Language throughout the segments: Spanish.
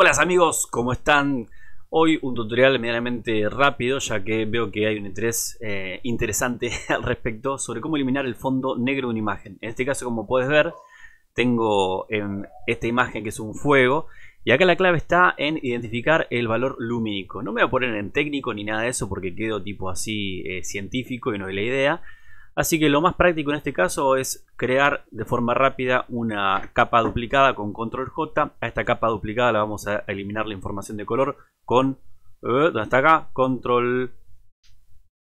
Hola amigos, ¿cómo están? Hoy un tutorial medianamente rápido ya que veo que hay un interés eh, interesante al respecto sobre cómo eliminar el fondo negro de una imagen. En este caso como puedes ver tengo en em, esta imagen que es un fuego y acá la clave está en identificar el valor lumínico. No me voy a poner en técnico ni nada de eso porque quedo tipo así eh, científico y no es la idea Así que lo más práctico en este caso es crear de forma rápida una capa duplicada con control J. A esta capa duplicada la vamos a eliminar la información de color con, eh, ¿dónde está acá? Control,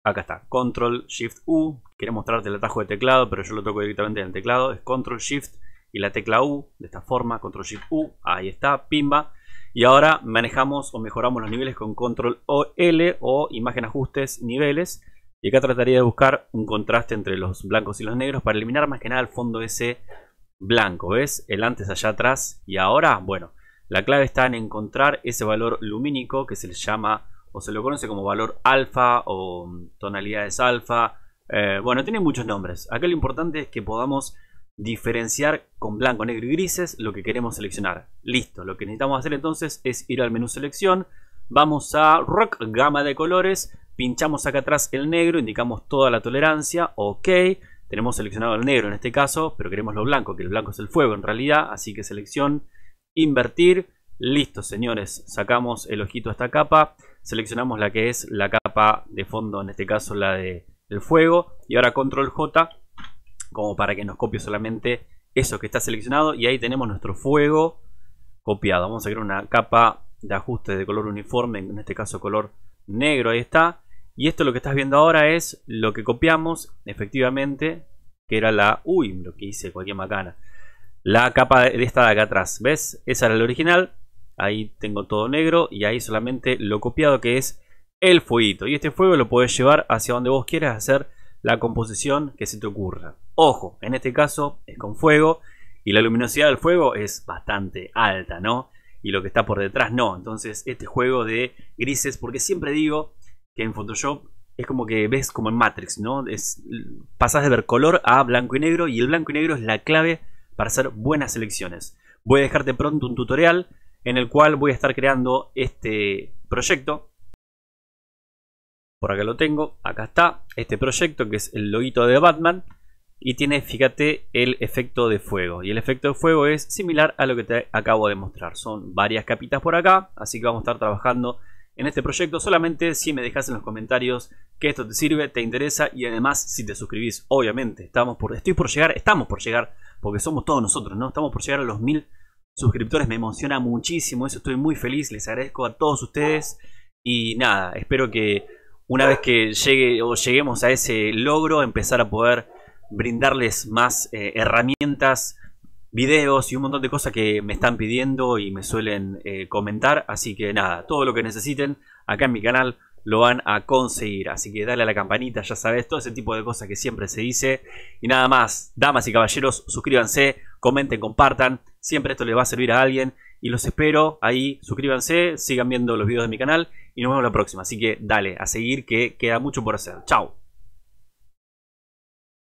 acá está, Control Shift U. Quería mostrarte el atajo de teclado, pero yo lo toco directamente en el teclado. Es Control Shift y la tecla U, de esta forma, Control Shift U. Ahí está, pimba. Y ahora manejamos o mejoramos los niveles con Control o L o imagen ajustes, niveles. Y acá trataría de buscar un contraste entre los blancos y los negros para eliminar más que nada el fondo ese blanco. ¿Ves? El antes allá atrás y ahora. Bueno, la clave está en encontrar ese valor lumínico que se le llama o se lo conoce como valor alfa o tonalidades alfa. Eh, bueno, tiene muchos nombres. Acá lo importante es que podamos diferenciar con blanco, negro y grises lo que queremos seleccionar. Listo, lo que necesitamos hacer entonces es ir al menú selección, vamos a rock, gama de colores, pinchamos acá atrás el negro, indicamos toda la tolerancia, ok, tenemos seleccionado el negro en este caso, pero queremos lo blanco, que el blanco es el fuego en realidad, así que selección, invertir, listo señores, sacamos el ojito a esta capa, seleccionamos la que es la capa de fondo, en este caso la de el fuego, y ahora control J, como para que nos copie solamente eso que está seleccionado, y ahí tenemos nuestro fuego copiado, vamos a crear una capa de ajuste de color uniforme, en este caso color negro, ahí está, y esto lo que estás viendo ahora es lo que copiamos, efectivamente, que era la... Uy, lo que hice, cualquier macana. La capa de esta de acá atrás, ¿ves? Esa era la original. Ahí tengo todo negro y ahí solamente lo copiado que es el fueguito. Y este fuego lo podés llevar hacia donde vos quieras hacer la composición que se te ocurra. Ojo, en este caso es con fuego y la luminosidad del fuego es bastante alta, ¿no? Y lo que está por detrás no. Entonces este juego de grises, porque siempre digo que en Photoshop es como que ves como en Matrix, ¿no? Es, pasas de ver color a blanco y negro y el blanco y negro es la clave para hacer buenas selecciones. Voy a dejarte pronto un tutorial en el cual voy a estar creando este proyecto. Por acá lo tengo, acá está, este proyecto que es el loguito de Batman y tiene, fíjate, el efecto de fuego. Y el efecto de fuego es similar a lo que te acabo de mostrar. Son varias capitas por acá, así que vamos a estar trabajando en este proyecto. Solamente si me dejas en los comentarios que esto te sirve, te interesa y además si te suscribís, obviamente. Estamos por, estoy por llegar, estamos por llegar, porque somos todos nosotros, ¿no? Estamos por llegar a los mil suscriptores. Me emociona muchísimo eso. Estoy muy feliz. Les agradezco a todos ustedes. Y nada, espero que una vez que llegue o lleguemos a ese logro, empezar a poder brindarles más eh, herramientas videos y un montón de cosas que me están pidiendo y me suelen eh, comentar. Así que nada, todo lo que necesiten acá en mi canal lo van a conseguir. Así que dale a la campanita, ya sabes, todo ese tipo de cosas que siempre se dice. Y nada más, damas y caballeros, suscríbanse, comenten, compartan. Siempre esto les va a servir a alguien. Y los espero ahí, suscríbanse, sigan viendo los videos de mi canal y nos vemos la próxima. Así que dale, a seguir que queda mucho por hacer. Chao.